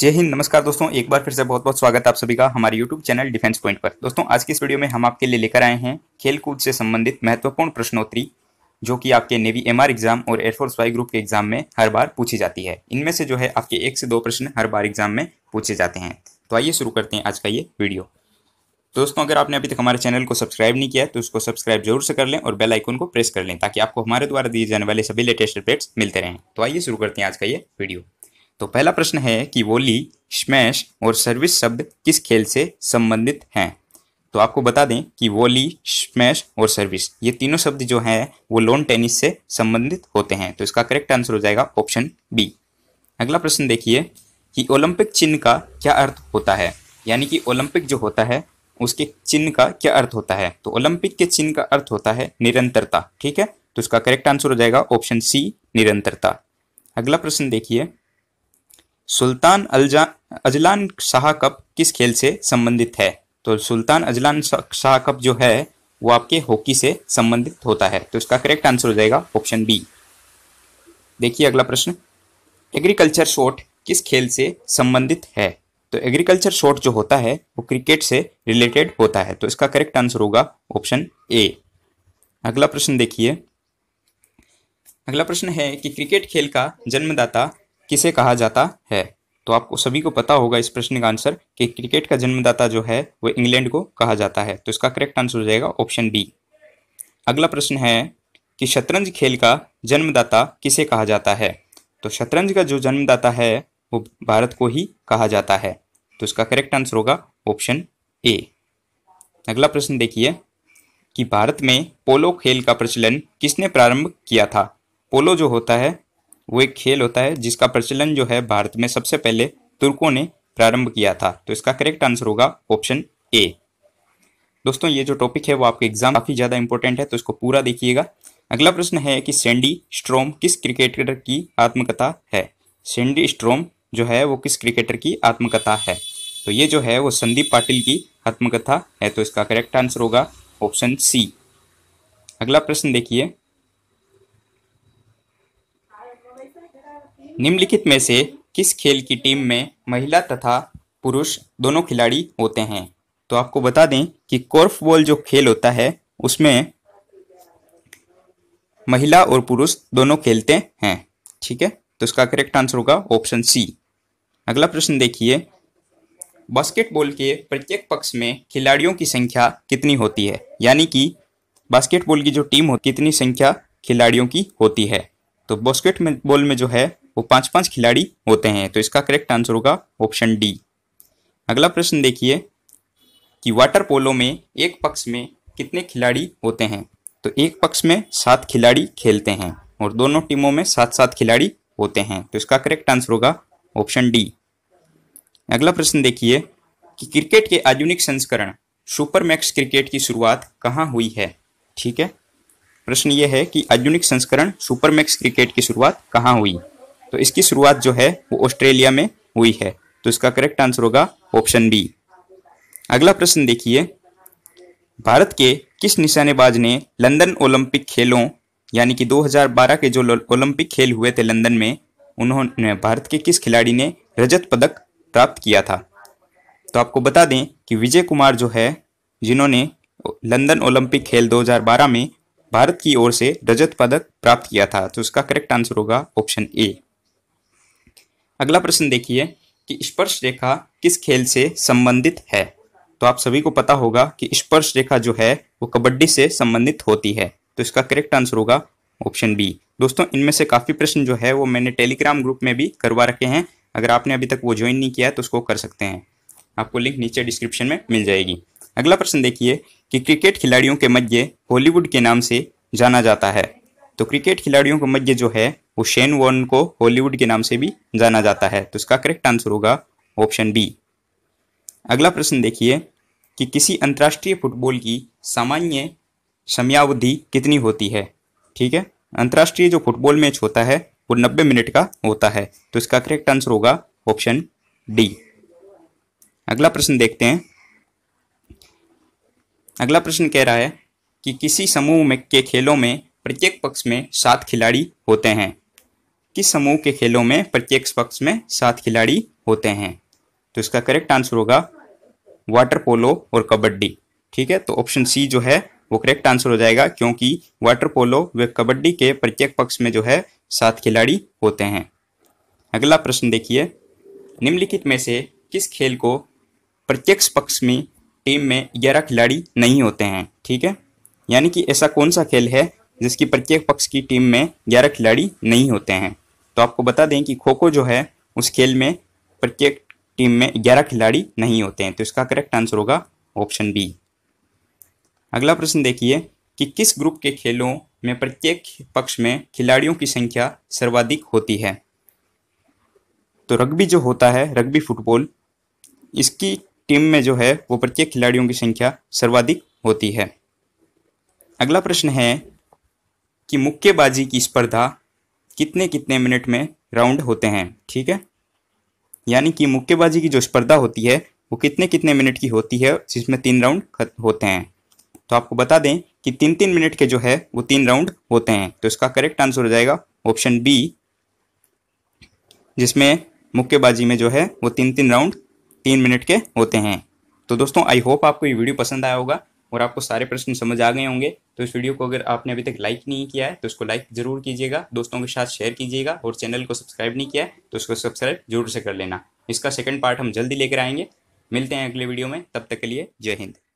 जय हिंद नमस्कार दोस्तों एक बार फिर से बहुत बहुत स्वागत है आप सभी का हमारे YouTube चैनल डिफेंस पॉइंट पर दोस्तों आज की इस वीडियो में हम आपके लिए लेकर आए हैं खेलकूद से संबंधित महत्वपूर्ण प्रश्नोत्तरी जो कि आपके नेवी एम एग्जाम और एयरफोर्स वाई ग्रुप के एग्जाम में हर बार पूछी जाती है इनमें से जो है आपके एक से दो प्रश्न हर बार एग्जाम में पूछे जाते हैं तो आइए शुरू करते हैं आज का ये वीडियो दोस्तों अगर आपने अभी तक हमारे चैनल को सब्सक्राइब नहीं किया है तो उसको सब्सक्राइब जरूर से कर लें और बेल आइकन को प्रेस कर लें ताकि आपको हमारे द्वारा दिए जाने वाले सभी लेटेस्ट अपडेट्स मिलते रहें तो आइए शुरू करते हैं आज का ये वीडियो तो पहला प्रश्न है कि वोली स्मैश और सर्विस शब्द किस खेल से संबंधित हैं तो आपको बता दें कि वॉली स्मैश और सर्विस ये तीनों शब्द जो हैं वो लोन टेनिस से संबंधित होते हैं तो इसका करेक्ट आंसर हो जाएगा ऑप्शन बी अगला प्रश्न देखिए कि ओलंपिक चिन्ह का क्या अर्थ होता है यानी कि ओलंपिक जो होता है उसके चिन्ह का क्या अर्थ होता है तो ओलंपिक के चिन्ह का अर्थ होता है निरंतरता ठीक है तो इसका करेक्ट आंसर हो जाएगा ऑप्शन सी निरंतरता अगला प्रश्न देखिए सुल्तान अलजा अजलान शाह कप किस खेल से संबंधित है तो सुल्तान अजलान शाह कप जो है वो आपके हॉकी से संबंधित होता है तो इसका करेक्ट आंसर हो जाएगा ऑप्शन बी देखिए अगला प्रश्न एग्रीकल्चर शॉट किस खेल से संबंधित है तो एग्रीकल्चर शॉट जो होता है वो क्रिकेट से रिलेटेड होता है तो इसका करेक्ट आंसर होगा ऑप्शन ए अगला प्रश्न देखिए अगला प्रश्न है कि क्रिकेट खेल का जन्मदाता किसे कहा जाता है तो आपको सभी को पता होगा इस प्रश्न का आंसर कि क्रिकेट का जन्मदाता जो है वो इंग्लैंड को कहा जाता है तो इसका करेक्ट आंसर हो जाएगा ऑप्शन बी अगला प्रश्न है कि शतरंज खेल का जन्मदाता किसे कहा जाता है तो शतरंज का जो जन्मदाता है वो भारत को ही कहा जाता है तो इसका करेक्ट आंसर होगा ऑप्शन ए अगला प्रश्न देखिए कि भारत में पोलो खेल का प्रचलन किसने प्रारंभ किया था पोलो जो होता है वो एक खेल होता है जिसका प्रचलन जो है भारत में सबसे पहले तुर्कों ने प्रारंभ किया था तो इसका करेक्ट आंसर होगा ऑप्शन ए दोस्तों ये जो टॉपिक है वो आपके एग्जाम काफ़ी ज़्यादा इंपॉर्टेंट है तो इसको पूरा देखिएगा अगला प्रश्न है कि सेंडी स्ट्रोम किस क्रिकेटर की आत्मकथा है सेंडी स्ट्रोम जो है वो किस क्रिकेटर की आत्मकथा है तो ये जो है वो संदीप पाटिल की आत्मकथा है तो इसका करेक्ट आंसर होगा ऑप्शन सी अगला प्रश्न देखिए निम्नलिखित में से किस खेल की टीम में महिला तथा पुरुष दोनों खिलाड़ी होते हैं तो आपको बता दें कि कोर्फ बॉल जो खेल होता है उसमें महिला और पुरुष दोनों खेलते हैं ठीक है तो इसका करेक्ट आंसर होगा ऑप्शन सी अगला प्रश्न देखिए बास्केटबॉल के प्रत्येक पक्ष में खिलाड़ियों की संख्या कितनी होती है यानी कि बास्केटबॉल की जो टीम होती कितनी संख्या खिलाड़ियों की होती है तो बास्केटबॉल में जो है वो पांच पांच खिलाड़ी होते हैं तो इसका करेक्ट आंसर होगा ऑप्शन डी अगला प्रश्न देखिए कि वाटर पोलो में एक पक्ष में कितने खिलाड़ी होते हैं तो एक पक्ष में सात खिलाड़ी खेलते हैं और दोनों टीमों में सात सात खिलाड़ी होते हैं तो इसका करेक्ट आंसर होगा ऑप्शन डी अगला प्रश्न देखिए कि क्रिकेट के आधुनिक संस्करण सुपर मैक्स क्रिकेट की शुरुआत कहाँ हुई है ठीक है प्रश्न ये है कि आधुनिक संस्करण सुपर मैक्स क्रिकेट की शुरुआत कहाँ हुई तो इसकी शुरुआत जो है वो ऑस्ट्रेलिया में हुई है तो इसका करेक्ट आंसर होगा ऑप्शन बी अगला प्रश्न देखिए भारत के किस निशानेबाज ने लंदन ओलंपिक खेलों यानी कि 2012 के जो ओलंपिक खेल हुए थे लंदन में उन्होंने भारत के किस खिलाड़ी ने रजत पदक प्राप्त किया था तो आपको बता दें कि विजय कुमार जो है जिन्होंने लंदन ओलंपिक खेल 2012 में भारत की ओर से रजत पदक प्राप्त किया था तो उसका करेक्ट आंसर होगा ऑप्शन ए अगला प्रश्न देखिए कि स्पर्श रेखा किस खेल से संबंधित है तो आप सभी को पता होगा कि स्पर्श रेखा जो है वो कबड्डी से संबंधित होती है तो इसका करेक्ट आंसर होगा ऑप्शन बी दोस्तों इनमें से काफ़ी प्रश्न जो है वो मैंने टेलीग्राम ग्रुप में भी करवा रखे हैं अगर आपने अभी तक वो ज्वाइन नहीं किया है तो उसको कर सकते हैं आपको लिंक नीचे डिस्क्रिप्शन में मिल जाएगी अगला प्रश्न देखिए कि क्रिकेट खिलाड़ियों के मध्य हॉलीवुड के नाम से जाना जाता है तो क्रिकेट खिलाड़ियों के मध्य जो है वो शेन वन को हॉलीवुड के नाम से भी जाना जाता है तो इसका करेक्ट आंसर होगा ऑप्शन बी अगला प्रश्न देखिए कि किसी अंतर्राष्ट्रीय फुटबॉल की सामान्य समयावधि कितनी होती है ठीक है अंतर्राष्ट्रीय जो फुटबॉल मैच होता है वो नब्बे मिनट का होता है तो इसका करेक्ट आंसर होगा ऑप्शन डी अगला प्रश्न देखते हैं अगला प्रश्न कह रहा है कि किसी समूह में के खेलों में प्रत्येक पक्ष में सात खिलाड़ी होते हैं किस समूह के खेलों में प्रत्येक पक्ष में सात खिलाड़ी होते हैं तो इसका करेक्ट आंसर होगा वाटर पोलो और कबड्डी ठीक है तो ऑप्शन सी जो है वो करेक्ट आंसर हो जाएगा क्योंकि वाटर पोलो व कबड्डी के प्रत्येक पक्ष में जो है सात खिलाड़ी होते हैं अगला प्रश्न देखिए निम्नलिखित में से किस खेल को प्रत्यक्ष पक्ष में टीम में ग्यारह खिलाड़ी नहीं होते हैं ठीक है यानी कि ऐसा कौन सा खेल है जिसकी प्रत्येक पक्ष की टीम में ग्यारह खिलाड़ी नहीं होते हैं तो आपको बता दें कि खो खो जो है उस खेल में प्रत्येक टीम में ग्यारह खिलाड़ी नहीं होते हैं तो इसका करेक्ट आंसर होगा ऑप्शन बी अगला प्रश्न देखिए कि किस ग्रुप के खेलों में प्रत्येक पक्ष में खिलाड़ियों की संख्या सर्वाधिक होती है तो रग्बी जो होता है रग्बी फुटबॉल इसकी टीम में जो है वो प्रत्येक खिलाड़ियों की संख्या सर्वाधिक होती है अगला प्रश्न है कि मुक्केबाजी की स्पर्धा कितने कितने मिनट में राउंड होते हैं ठीक है यानी कि मुक्केबाजी की जो स्पर्धा होती है वो कितने कितने मिनट की होती है जिसमें तीन राउंड होते हैं तो आपको बता दें कि तीन तीन मिनट के जो है वो तीन राउंड होते हैं तो इसका करेक्ट आंसर हो जाएगा ऑप्शन बी जिसमें मुक्केबाजी में जो है वो तीन तीन राउंड तीन मिनट के होते हैं तो दोस्तों आई होप आपको ये वीडियो पसंद आया होगा और आपको सारे प्रश्न समझ आ गए होंगे तो इस वीडियो को अगर आपने अभी तक लाइक नहीं किया है तो उसको लाइक जरूर कीजिएगा दोस्तों के साथ शेयर कीजिएगा और चैनल को सब्सक्राइब नहीं किया है तो उसको सब्सक्राइब जरूर से कर लेना इसका सेकेंड पार्ट हम जल्दी लेकर आएंगे मिलते हैं अगले वीडियो में तब तक के लिए जय हिंद